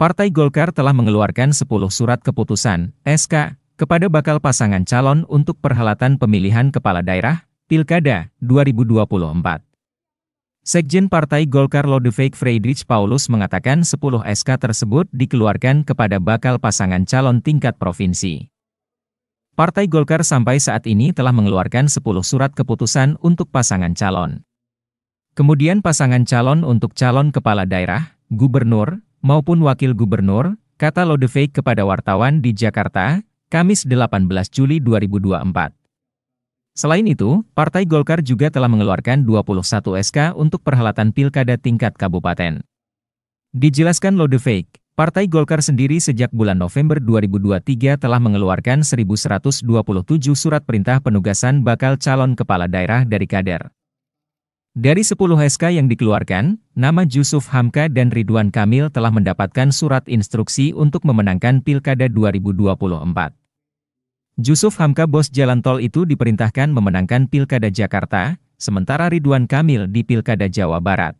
Partai Golkar telah mengeluarkan 10 surat keputusan (SK) kepada bakal pasangan calon untuk perhelatan pemilihan kepala daerah Pilkada 2024. Sekjen Partai Golkar Lodewijk Friedrich Paulus mengatakan 10 SK tersebut dikeluarkan kepada bakal pasangan calon tingkat provinsi. Partai Golkar sampai saat ini telah mengeluarkan 10 surat keputusan untuk pasangan calon. Kemudian pasangan calon untuk calon kepala daerah, gubernur, maupun Wakil Gubernur, kata Lodevey kepada wartawan di Jakarta, Kamis 18 Juli 2024. Selain itu, Partai Golkar juga telah mengeluarkan 21 SK untuk perhelatan pilkada tingkat kabupaten. Dijelaskan Lodevey, Partai Golkar sendiri sejak bulan November 2023 telah mengeluarkan 1.127 surat perintah penugasan bakal calon kepala daerah dari kader. Dari 10 SK yang dikeluarkan, nama Yusuf Hamka dan Ridwan Kamil telah mendapatkan surat instruksi untuk memenangkan Pilkada 2024. Yusuf Hamka bos jalan tol itu diperintahkan memenangkan Pilkada Jakarta, sementara Ridwan Kamil di Pilkada Jawa Barat.